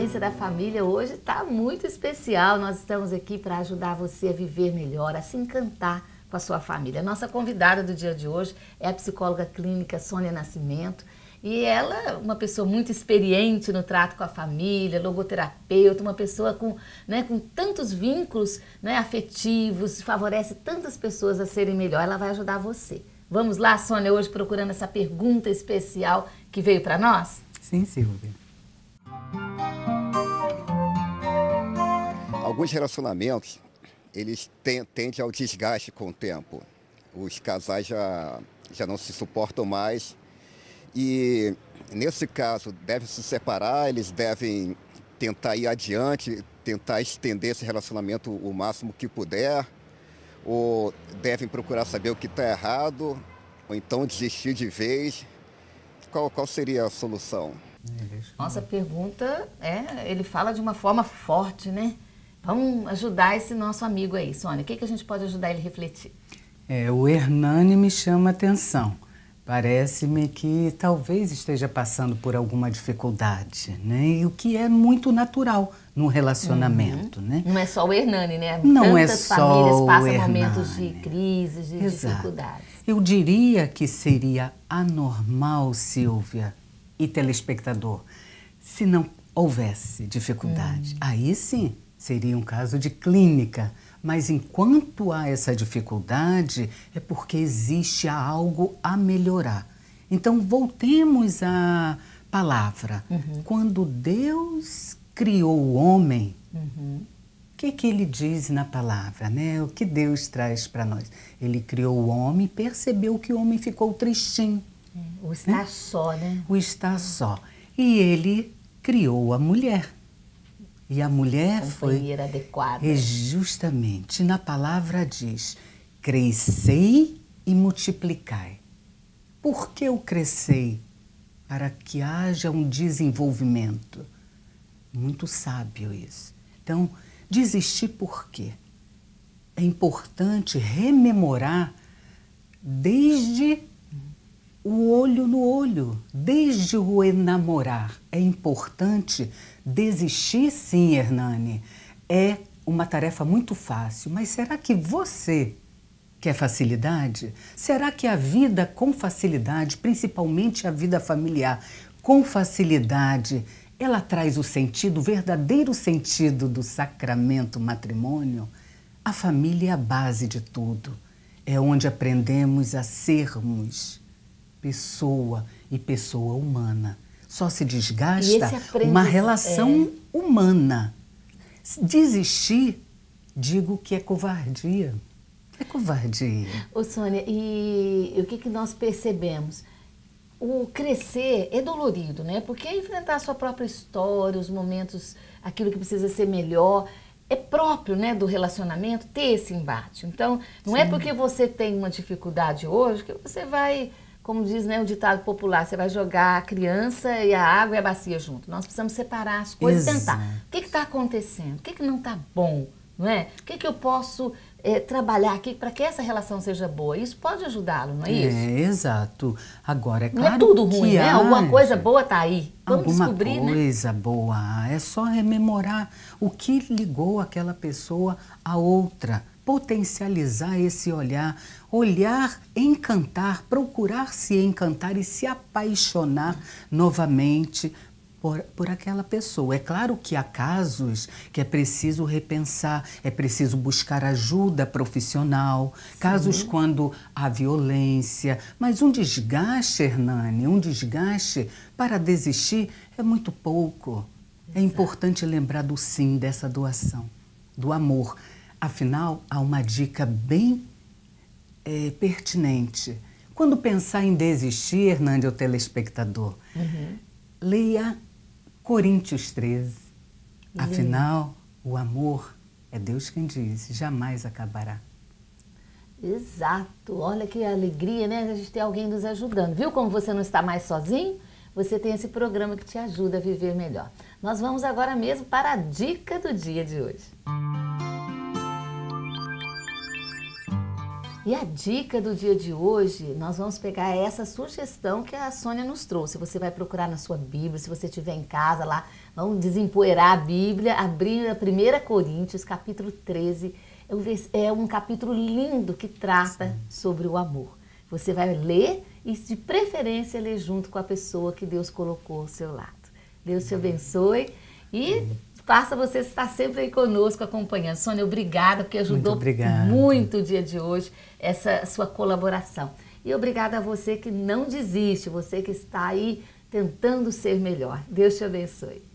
presença da Família hoje está muito especial. Nós estamos aqui para ajudar você a viver melhor, a se encantar com a sua família. Nossa convidada do dia de hoje é a psicóloga clínica Sônia Nascimento. E ela, é uma pessoa muito experiente no trato com a família, logoterapeuta, uma pessoa com, né, com tantos vínculos né, afetivos, favorece tantas pessoas a serem melhor. Ela vai ajudar você. Vamos lá, Sônia, hoje procurando essa pergunta especial que veio para nós? Sim, Silvia. alguns relacionamentos, eles tendem ao desgaste com o tempo. Os casais já, já não se suportam mais. E nesse caso, devem se separar, eles devem tentar ir adiante, tentar estender esse relacionamento o máximo que puder, ou devem procurar saber o que está errado, ou então desistir de vez. Qual, qual seria a solução? Uhum. Nossa pergunta é, ele fala de uma forma forte, né? Vamos ajudar esse nosso amigo aí, Sônia. O que, que a gente pode ajudar ele a refletir? É, o Hernani me chama atenção. Parece-me que talvez esteja passando por alguma dificuldade, né? E o que é muito natural num relacionamento, uhum. né? Não é só o Hernani, né? Não é Tantas é só famílias passam o momentos de crises, de Exato. dificuldades. Eu diria que seria anormal, Silvia e telespectador, se não houvesse dificuldade. Uhum. Aí sim, seria um caso de clínica. Mas enquanto há essa dificuldade, é porque existe algo a melhorar. Então, voltemos à palavra. Uhum. Quando Deus criou o homem, uhum. o que, que ele diz na palavra? Né? O que Deus traz para nós? Ele criou o homem e percebeu que o homem ficou tristinho. É, o estar né? só, né? O estar só. E ele criou a mulher. E a mulher foi adequada. E é, justamente na palavra diz: crescei e multiplicai. Por que eu crescei? Para que haja um desenvolvimento. Muito sábio isso. Então, desistir por quê? É importante rememorar desde o olho no olho, desde o enamorar. É importante desistir, sim, Hernani. É uma tarefa muito fácil, mas será que você quer facilidade? Será que a vida com facilidade, principalmente a vida familiar, com facilidade, ela traz o sentido, o verdadeiro sentido do sacramento matrimônio? A família é a base de tudo. É onde aprendemos a sermos pessoa e pessoa humana. Só se desgasta aprendiz... uma relação é... humana. Desistir, digo que é covardia. É covardia. Ô Sônia, e o que, que nós percebemos? O crescer é dolorido, né? Porque enfrentar a sua própria história, os momentos, aquilo que precisa ser melhor, é próprio né, do relacionamento ter esse embate. Então, não é Sim. é porque você tem uma dificuldade hoje que você vai como diz né, o ditado popular, você vai jogar a criança e a água e a bacia junto. Nós precisamos separar as coisas Exato. e tentar. O que está acontecendo? O que, que não está bom? Não é? O que, que eu posso é, trabalhar aqui para que essa relação seja boa. Isso pode ajudá-lo, não é, isso? É, exato. Agora, é claro Não é tudo ruim, né? Alguma coisa boa está aí. Vamos alguma descobrir, Alguma né? coisa boa. É só rememorar o que ligou aquela pessoa a outra potencializar esse olhar, olhar, encantar, procurar se encantar e se apaixonar novamente por, por, aquela pessoa. É claro que há casos que é preciso repensar, é preciso buscar ajuda profissional, Sim. casos quando há violência, mas um desgaste, Hernani, um desgaste para desistir é muito pouco. É importante lembrar do sim dessa doação, do amor. Afinal, há uma dica bem é, pertinente. Quando pensar em desistir, Hernande, o telespectador, uhum. leia Coríntios 13. Uhum. Afinal, o amor é Deus quem diz, jamais acabará. Exato. Olha que alegria, né? A gente ter alguém nos ajudando. Viu como você não está mais sozinho? Você tem esse programa que te ajuda a viver melhor. Nós vamos agora mesmo para a dica do dia de hoje. Música E a dica do dia de hoje, nós vamos pegar essa sugestão que a Sônia nos trouxe. Você vai procurar na sua Bíblia, se você estiver em casa lá, vamos desempoeirar a Bíblia, abrir a 1 Coríntios, capítulo 13. É, é um capítulo lindo que trata Sim. sobre o amor. Você vai ler e, de preferência, ler junto com a pessoa que Deus colocou ao seu lado. Deus te abençoe e faça você estar sempre aí conosco acompanhando. Sônia, obrigada porque ajudou muito, muito o dia de hoje essa sua colaboração. E obrigada a você que não desiste, você que está aí tentando ser melhor. Deus te abençoe.